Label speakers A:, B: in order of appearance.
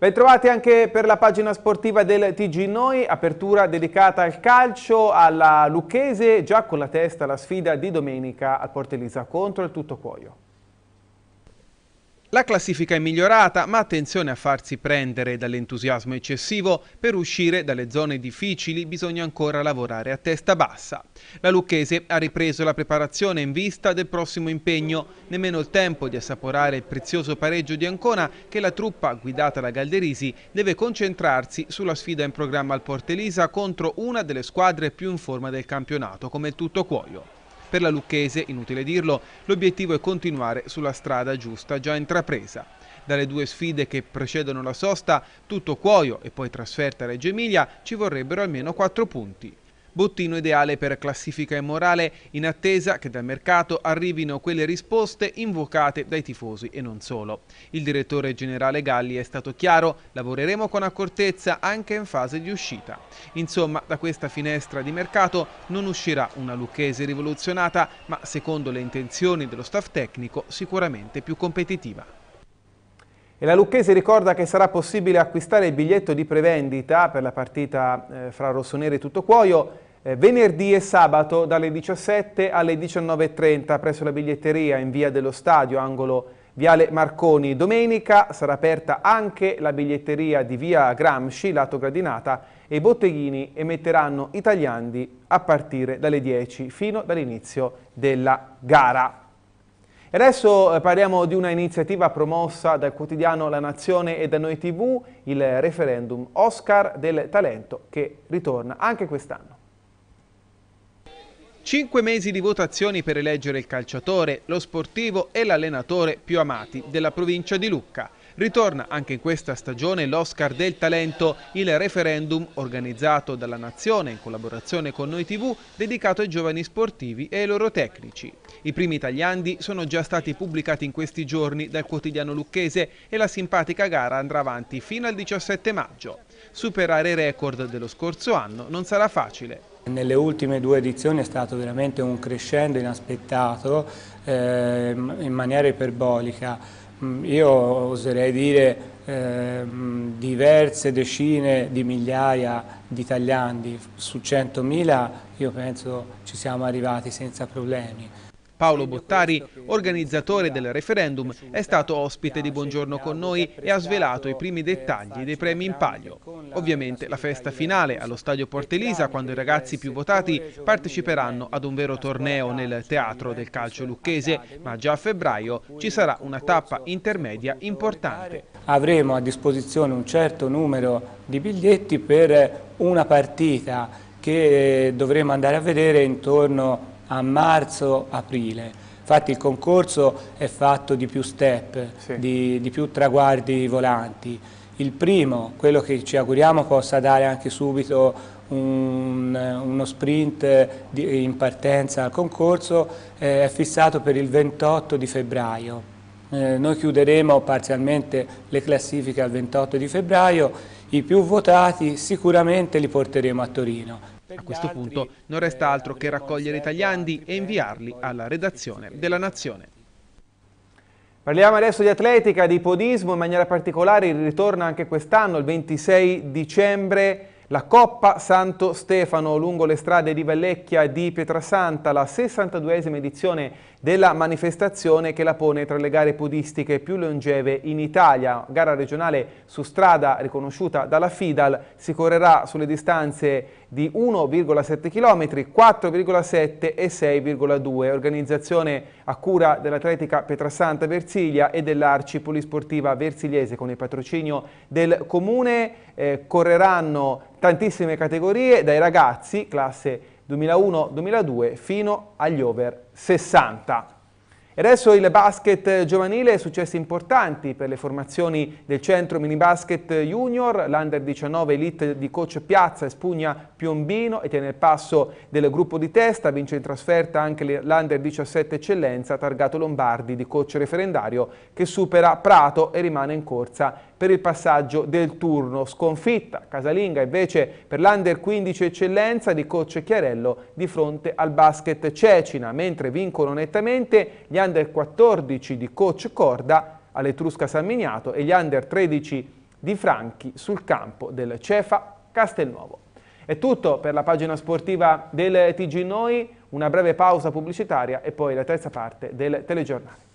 A: Ben trovati anche per la pagina sportiva del TG Noi, apertura dedicata al calcio, alla Lucchese, già con la testa la sfida di domenica al Portelisa contro il tutto cuoio. La classifica è migliorata, ma attenzione a farsi prendere dall'entusiasmo eccessivo, per uscire dalle zone difficili bisogna ancora lavorare a testa bassa. La Lucchese ha ripreso la preparazione in vista del prossimo impegno, nemmeno il tempo di assaporare il prezioso pareggio di Ancona che la truppa guidata da Galderisi deve concentrarsi sulla sfida in programma al Portelisa contro una delle squadre più in forma del campionato come il Tutto Cuoio. Per la Lucchese, inutile dirlo, l'obiettivo è continuare sulla strada giusta già intrapresa. Dalle due sfide che precedono la sosta, tutto cuoio e poi trasferta a Reggio Emilia, ci vorrebbero almeno 4 punti bottino ideale per classifica e morale, in attesa che dal mercato arrivino quelle risposte invocate dai tifosi e non solo. Il direttore generale Galli è stato chiaro, lavoreremo con accortezza anche in fase di uscita. Insomma, da questa finestra di mercato non uscirà una lucchese rivoluzionata, ma secondo le intenzioni dello staff tecnico sicuramente più competitiva. E la Lucchese ricorda che sarà possibile acquistare il biglietto di prevendita per la partita eh, fra Rossoneri e Tuttocuoio eh, venerdì e sabato dalle 17 alle 19.30 presso la biglietteria in via dello stadio, angolo Viale Marconi. Domenica sarà aperta anche la biglietteria di via Gramsci, lato gradinata, e i botteghini emetteranno i tagliandi a partire dalle 10 fino all'inizio della gara. E adesso eh, parliamo di una iniziativa promossa dal quotidiano La Nazione e da Noi TV, il referendum Oscar del Talento che ritorna anche quest'anno. Cinque mesi di votazioni per eleggere il calciatore, lo sportivo e l'allenatore più amati della provincia di Lucca. Ritorna anche in questa stagione l'Oscar del Talento, il referendum organizzato dalla Nazione in collaborazione con Noi TV dedicato ai giovani sportivi e ai loro tecnici. I primi tagliandi sono già stati pubblicati in questi giorni dal quotidiano lucchese e la simpatica gara andrà avanti fino al 17 maggio. Superare i record dello scorso anno non sarà facile.
B: Nelle ultime due edizioni è stato veramente un crescendo inaspettato eh, in maniera iperbolica. Mm, io oserei dire ehm, diverse decine di migliaia di tagliandi, su
A: 100.000 io penso ci siamo arrivati senza problemi. Paolo Bottari, organizzatore del referendum, è stato ospite di Buongiorno con noi e ha svelato i primi dettagli dei premi in palio. Ovviamente la festa finale allo stadio Portelisa, quando i ragazzi più votati parteciperanno ad un vero torneo nel teatro del calcio lucchese, ma già a febbraio ci sarà una tappa intermedia importante.
B: Avremo a disposizione un certo numero di biglietti per una partita che dovremo andare a vedere intorno a marzo-aprile. Infatti il concorso è fatto di più step, sì. di, di più traguardi volanti. Il primo, quello che ci auguriamo possa dare anche subito un, uno sprint di, in partenza al concorso eh, è fissato per il 28 di febbraio. Eh, noi chiuderemo parzialmente le classifiche al 28 di febbraio, i più votati sicuramente li porteremo a Torino
A: a questo punto non resta eh, altro che raccogliere i tagliandi e inviarli alla redazione della Nazione. Parliamo adesso di atletica, di podismo, in maniera particolare il ritorno anche quest'anno, il 26 dicembre, la Coppa Santo Stefano lungo le strade di Vallecchia di Pietrasanta, la 62esima edizione della manifestazione che la pone tra le gare podistiche più longeve in Italia. Gara regionale su strada riconosciuta dalla FIDAL, si correrà sulle distanze di 1,7 km, 4,7 e 6,2. Organizzazione a cura dell'Atletica Pietrasanta Versiglia e dell'Arci Polisportiva Versigliese con il patrocinio del Comune. Eh, correranno tantissime categorie, dai ragazzi, classe 2001-2002, fino agli over 60. E adesso il basket giovanile, successi importanti per le formazioni del centro minibasket junior, l'under 19 elite di coach Piazza espugna Piombino e tiene il passo del gruppo di testa, vince in trasferta anche l'under 17 eccellenza targato Lombardi di coach referendario che supera Prato e rimane in corsa per il passaggio del turno. Sconfitta casalinga invece per l'under 15 eccellenza di coach Chiarello di fronte al basket Cecina, mentre vincono nettamente gli under under 14 di coach Corda all'Etrusca San Miniato e gli under 13 di Franchi sul campo del Cefa Castelnuovo. È tutto per la pagina sportiva del TG Noi, una breve pausa pubblicitaria e poi la terza parte del telegiornale.